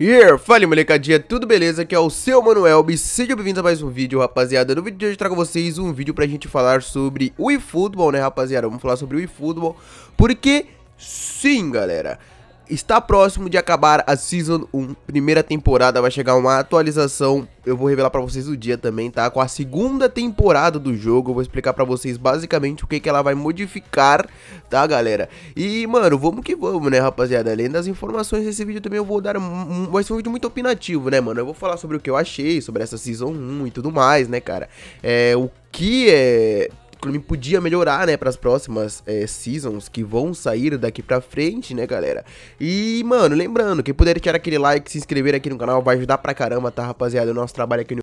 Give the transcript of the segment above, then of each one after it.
Yeah, fala molecadinha, tudo beleza? Aqui é o seu Manuel, e sejam bem-vindos a mais um vídeo, rapaziada. No vídeo de hoje eu trago vocês um vídeo pra gente falar sobre o eFootball, né, rapaziada? Vamos falar sobre o eFootball, porque sim, galera está próximo de acabar a Season 1, primeira temporada, vai chegar uma atualização, eu vou revelar pra vocês o dia também, tá? Com a segunda temporada do jogo, eu vou explicar pra vocês basicamente o que que ela vai modificar, tá galera? E mano, vamos que vamos, né rapaziada? Além das informações desse vídeo também eu vou dar, vai ser um vídeo muito opinativo, né mano? Eu vou falar sobre o que eu achei, sobre essa Season 1 e tudo mais, né cara? É, o que é Clube podia melhorar, né, para as próximas é, seasons que vão sair daqui para frente, né, galera? E, mano, lembrando, quem puder tirar aquele like, se inscrever aqui no canal vai ajudar pra caramba, tá, rapaziada? O nosso trabalho aqui no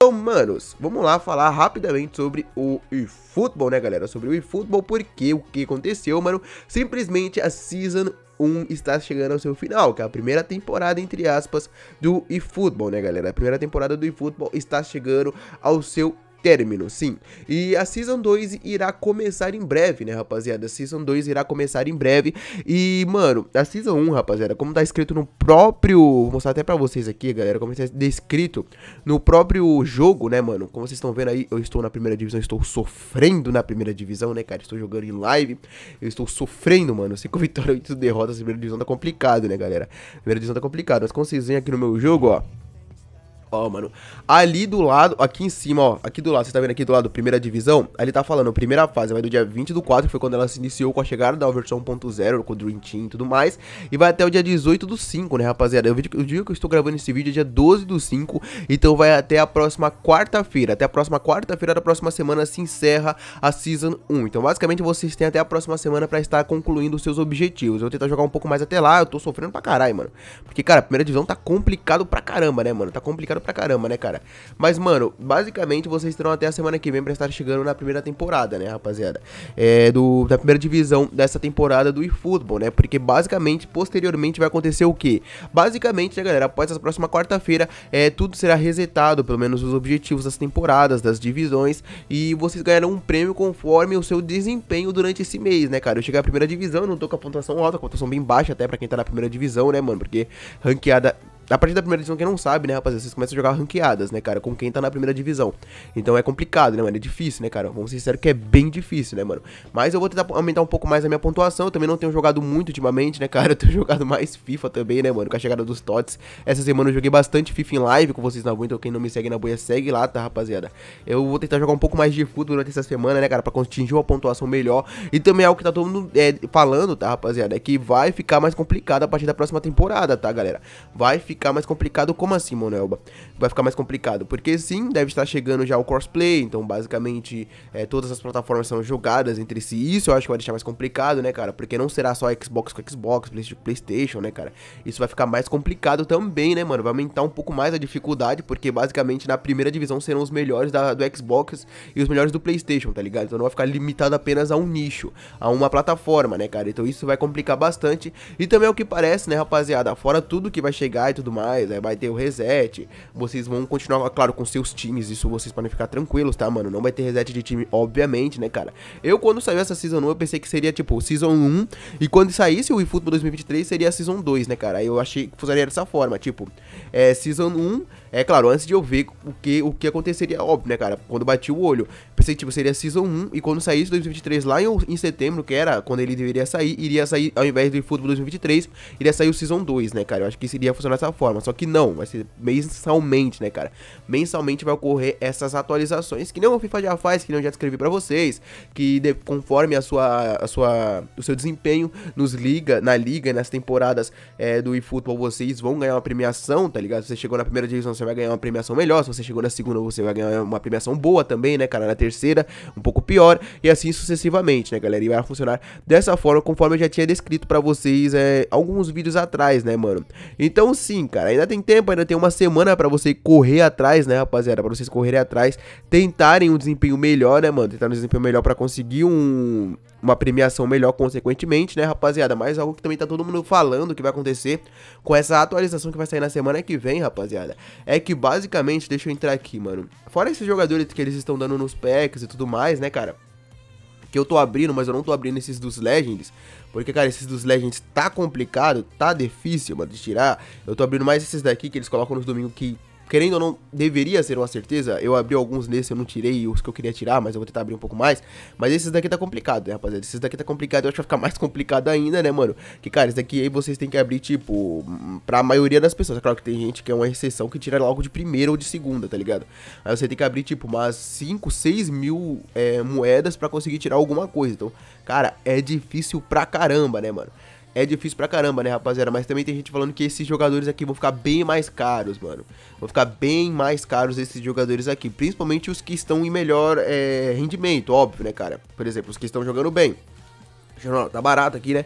Então, manos, vamos lá falar rapidamente sobre o eFootball, né, galera? Sobre o eFootball, porque o que aconteceu, mano? Simplesmente a Season 1 está chegando ao seu final, que é a primeira temporada, entre aspas, do eFootball, né, galera? A primeira temporada do eFootball está chegando ao seu término, sim. E a Season 2 irá começar em breve, né, rapaziada? A Season 2 irá começar em breve. E, mano, a Season 1, rapaziada, como tá escrito no próprio... Vou mostrar até pra vocês aqui, galera, como está descrito no próprio jogo, né, mano? Como vocês estão vendo aí, eu estou na primeira divisão, estou sofrendo na primeira divisão, né, cara? Estou jogando em live, eu estou sofrendo, mano. 5 vitórias, 8 derrotas, primeira divisão tá complicado, né, galera? primeira divisão tá complicado, mas como vocês veem aqui no meu jogo, ó... Ó, mano. Ali do lado, aqui em cima, ó. Aqui do lado, você tá vendo aqui do lado, primeira divisão? Ali tá falando, primeira fase, vai do dia 20 do 4, que foi quando ela se iniciou com a chegada da versão 1.0, com o Dream Team e tudo mais. E vai até o dia 18 do 5, né, rapaziada? Eu, o dia que eu estou gravando esse vídeo é dia 12 do 5, então vai até a próxima quarta-feira. Até a próxima quarta-feira da próxima semana se encerra a Season 1. Então, basicamente, vocês têm até a próxima semana pra estar concluindo os seus objetivos. Eu vou tentar jogar um pouco mais até lá, eu tô sofrendo pra caralho, mano. Porque, cara, a primeira divisão tá complicado pra caramba, né, mano? Tá complicado pra caramba, né, cara? Mas, mano, basicamente vocês terão até a semana que vem pra estar chegando na primeira temporada, né, rapaziada? É, do, da primeira divisão dessa temporada do eFootball, né? Porque basicamente, posteriormente, vai acontecer o quê? Basicamente, né, galera, após essa próxima quarta-feira, é, tudo será resetado, pelo menos os objetivos das temporadas, das divisões, e vocês ganharão um prêmio conforme o seu desempenho durante esse mês, né, cara? Eu cheguei à primeira divisão, não tô com a pontuação alta, a pontuação bem baixa até pra quem tá na primeira divisão, né, mano? Porque ranqueada a partir da primeira divisão, quem não sabe, né, rapaziada, vocês começam a jogar ranqueadas, né, cara, com quem tá na primeira divisão. Então é complicado, né, mano? É difícil, né, cara? Vamos ser sinceros que é bem difícil, né, mano? Mas eu vou tentar aumentar um pouco mais a minha pontuação. Eu também não tenho jogado muito ultimamente, né, cara? Eu tenho jogado mais FIFA também, né, mano? Com a chegada dos TOTS. Essa semana eu joguei bastante FIFA em live com vocês na boia, então quem não me segue na boia, segue lá, tá, rapaziada? Eu vou tentar jogar um pouco mais de futebol durante essa semana, né, cara, pra atingir uma pontuação melhor. E também é o que tá todo mundo é, falando, tá, rapaziada? É que vai ficar mais complicado a partir da próxima temporada, tá, galera? Vai ficar ficar mais complicado. Como assim, Monelba? Vai ficar mais complicado? Porque sim, deve estar chegando já o crossplay, então basicamente é, todas as plataformas são jogadas entre si. Isso eu acho que vai deixar mais complicado, né, cara? Porque não será só Xbox com Xbox, PlayStation, né, cara? Isso vai ficar mais complicado também, né, mano? Vai aumentar um pouco mais a dificuldade, porque basicamente na primeira divisão serão os melhores da, do Xbox e os melhores do PlayStation, tá ligado? Então não vai ficar limitado apenas a um nicho, a uma plataforma, né, cara? Então isso vai complicar bastante. E também é o que parece, né, rapaziada? Fora tudo que vai chegar e tudo tudo mais, aí Vai ter o reset. Vocês vão continuar, claro, com seus times. Isso vocês podem ficar tranquilos, tá, mano? Não vai ter reset de time, obviamente, né, cara? Eu, quando saiu essa Season 1, eu pensei que seria, tipo, Season 1. E quando saísse o eFootball 2023, seria a Season 2, né, cara? Aí eu achei que funcionaria dessa forma, tipo, é, Season 1. É claro, antes de eu ver o que, o que aconteceria, óbvio, né, cara? Quando bati o olho tipo, seria Season 1, e quando saísse 2023, lá em, em setembro, que era quando ele deveria sair, iria sair, ao invés do Futebol 2023, iria sair o Season 2, né, cara? Eu acho que seria iria funcionar dessa forma, só que não, vai ser mensalmente, né, cara? Mensalmente vai ocorrer essas atualizações, que nem o FIFA já faz, que nem eu já descrevi para vocês, que de, conforme a sua, a sua, o seu desempenho nos liga, na liga, nas temporadas é, do eFootball, vocês vão ganhar uma premiação, tá ligado? Se você chegou na primeira divisão, você vai ganhar uma premiação melhor, se você chegou na segunda, você vai ganhar uma premiação boa também, né, cara? Na terceira terceira um pouco pior e assim sucessivamente, né, galera? E vai funcionar dessa forma conforme eu já tinha descrito para vocês é, alguns vídeos atrás, né, mano? Então sim, cara, ainda tem tempo, ainda tem uma semana para você correr atrás, né, rapaziada? Para vocês correrem atrás, tentarem um desempenho melhor, né, mano? Tentar um desempenho melhor para conseguir um uma premiação melhor, consequentemente, né, rapaziada? Mas algo que também tá todo mundo falando que vai acontecer com essa atualização que vai sair na semana que vem, rapaziada. É que basicamente, deixa eu entrar aqui, mano. Fora esses jogadores que eles estão dando nos packs e tudo mais, né, cara? Que eu tô abrindo, mas eu não tô abrindo esses dos Legends. Porque, cara, esses dos Legends tá complicado, tá difícil, mano, de tirar. Eu tô abrindo mais esses daqui que eles colocam nos domingos que querendo ou não, deveria ser uma certeza. Eu abri alguns desses, eu não tirei os que eu queria tirar, mas eu vou tentar abrir um pouco mais. Mas esses daqui tá complicado, né, rapaziada? Esses daqui tá complicado, eu acho que vai ficar mais complicado ainda, né, mano? Que, cara, esse daqui aí vocês têm que abrir, tipo, pra maioria das pessoas. É claro que tem gente que é uma exceção que tira logo de primeira ou de segunda, tá ligado? Aí você tem que abrir, tipo, umas 5, 6 mil é, moedas pra conseguir tirar alguma coisa. Então, cara, é difícil pra caramba, né, mano? é difícil pra caramba, né, rapaziada? Mas também tem gente falando que esses jogadores aqui vão ficar bem mais caros, mano. Vão ficar bem mais caros esses jogadores aqui. Principalmente os que estão em melhor é, rendimento, óbvio, né, cara? Por exemplo, os que estão jogando bem. Tá barato aqui, né?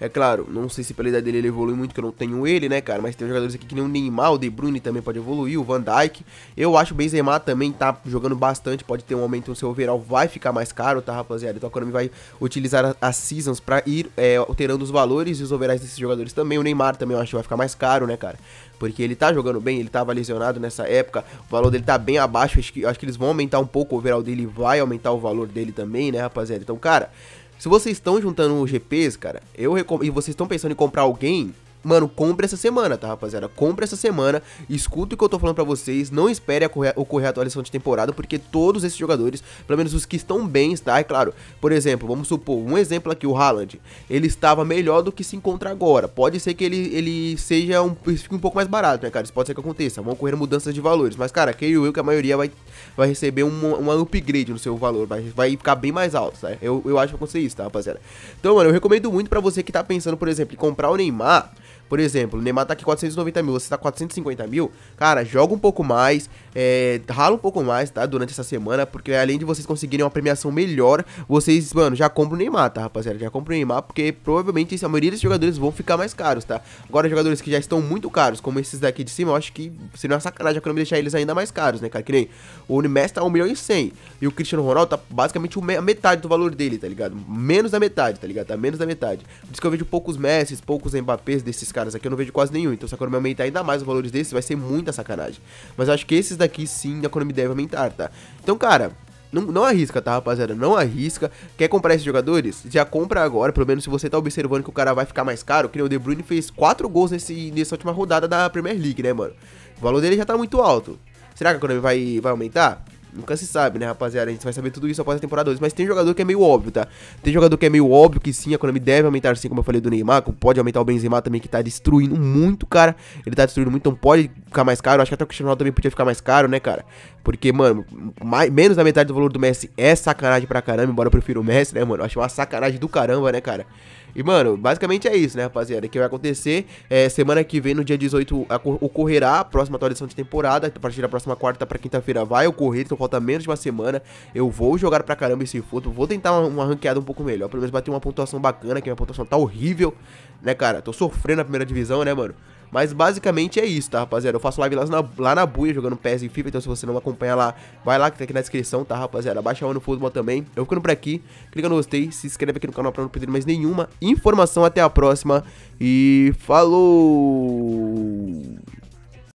É claro, não sei se pela idade dele ele evolui muito, que eu não tenho ele, né, cara? Mas tem jogadores aqui que nem o Neymar, o De Bruyne também pode evoluir, o Van Dijk. Eu acho o Benzema também tá jogando bastante, pode ter um aumento no seu overall, vai ficar mais caro, tá, rapaziada? Então a Konami vai utilizar as seasons pra ir é, alterando os valores e os overalls desses jogadores também. O Neymar também eu acho que vai ficar mais caro, né, cara? porque ele tá jogando bem, ele tava lesionado nessa época, o valor dele tá bem abaixo, acho que, acho que eles vão aumentar um pouco o overall dele, vai aumentar o valor dele também, né, rapaziada? Então, cara, se vocês estão juntando GPs, cara, eu E vocês estão pensando em comprar alguém, Mano, compre essa semana, tá, rapaziada? Compre essa semana, escuta o que eu tô falando para vocês, não espere ocorrer, ocorrer a atualização de temporada, porque todos esses jogadores, pelo menos os que estão bem, tá? É claro, por exemplo, vamos supor, um exemplo aqui, o Haaland, ele estava melhor do que se encontra agora. Pode ser que ele, ele seja um, fique um pouco mais barato, né, cara? Isso pode ser que aconteça, vão ocorrer mudanças de valores, mas, cara, creio eu que a maioria vai, vai receber um, um upgrade no seu valor, vai, vai ficar bem mais alto, tá? Eu, eu acho que vai acontecer isso, tá, rapaziada? Então, mano, eu recomendo muito para você que tá pensando, por exemplo, em comprar o Neymar por exemplo, o Neymar tá aqui 490 mil, você tá 450 mil, cara, joga um pouco mais, é, rala um pouco mais, tá? Durante essa semana, porque além de vocês conseguirem uma premiação melhor, vocês, mano, já compram o Neymar, tá, rapaziada? Já compram o Neymar, porque provavelmente a maioria dos jogadores vão ficar mais caros, tá? Agora, jogadores que já estão muito caros, como esses daqui de cima, eu acho que seria uma sacanagem a me deixar eles ainda mais caros, né, cara? Que nem o Messi tá 1 milhão e 100 e o Cristiano Ronaldo tá basicamente a metade do valor dele, tá ligado? Menos da metade, tá ligado? Tá menos da metade. Por isso que eu vejo poucos Messi, poucos Mbappés desses caras caras aqui eu não vejo quase nenhum. Então se a economia aumentar ainda mais os valores desses, vai ser muita sacanagem. Mas eu acho que esses daqui sim a economia deve aumentar, tá? Então, cara, não, não arrisca, tá, rapaziada? Não arrisca. Quer comprar esses jogadores? Já compra agora, pelo menos se você tá observando que o cara vai ficar mais caro. Que o De Bruyne fez 4 gols nesse, nessa última rodada da Premier League, né, mano? O valor dele já tá muito alto. Será que a Konami vai, vai aumentar? Nunca se sabe, né, rapaziada? A gente vai saber tudo isso após a temporada 2. Mas tem jogador que é meio óbvio, tá? Tem jogador que é meio óbvio que sim, a Konami deve aumentar sim, como eu falei do Neymar. Pode aumentar o Benzema também, que tá destruindo muito, cara. Ele tá destruindo muito, então pode ficar mais caro. Acho que até o Cristiano Ronaldo também podia ficar mais caro, né, cara? Porque, mano, mais, menos da metade do valor do Messi é sacanagem pra caramba. Embora eu prefira o Messi, né, mano? Eu acho uma sacanagem do caramba, né, cara? E, mano, basicamente é isso, né, rapaziada? Que vai acontecer. É, semana que vem, no dia 18, ocorrerá a próxima atualização de temporada. A partir da próxima quarta pra quinta-feira vai ocorrer. Então falta menos de uma semana. Eu vou jogar pra caramba esse futebol. Vou tentar uma, uma ranqueada um pouco melhor. Pelo menos bater uma pontuação bacana, que a minha pontuação tá horrível, né, cara? Tô sofrendo na primeira divisão, né, mano? Mas basicamente é isso, tá, rapaziada? Eu faço live lá na, lá na buia jogando PS e FIFA, então se você não acompanha lá, vai lá que tá aqui na descrição, tá, rapaziada? Baixa lá no futebol também. Eu ficando por aqui, clica no gostei, se inscreve aqui no canal pra não perder mais nenhuma informação. Até a próxima e falou!